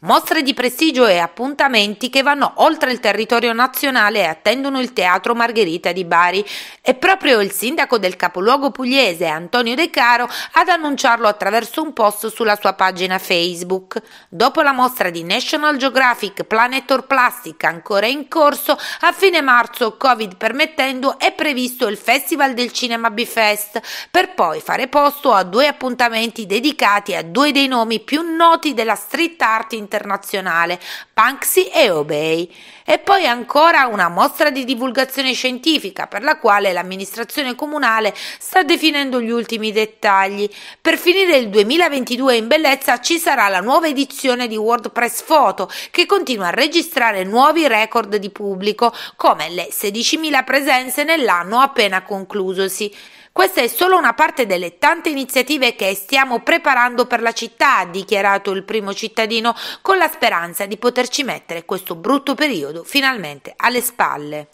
Mostre di prestigio e appuntamenti che vanno oltre il territorio nazionale e attendono il Teatro Margherita di Bari. È proprio il sindaco del capoluogo pugliese, Antonio De Caro, ad annunciarlo attraverso un post sulla sua pagina Facebook. Dopo la mostra di National Geographic Planetor Plastic ancora in corso, a fine marzo, Covid permettendo, è previsto il Festival del Cinema Bifest, per poi fare posto a due appuntamenti dedicati a due dei nomi più noti della street art internazionale, Panxi e Obey. E poi ancora una mostra di divulgazione scientifica per la quale l'amministrazione comunale sta definendo gli ultimi dettagli. Per finire il 2022 in bellezza ci sarà la nuova edizione di WordPress Photo che continua a registrare nuovi record di pubblico come le 16.000 presenze nell'anno appena conclusosi. Questa è solo una parte delle tante iniziative che stiamo preparando per la città, ha dichiarato il primo cittadino con la speranza di poterci mettere questo brutto periodo finalmente alle spalle.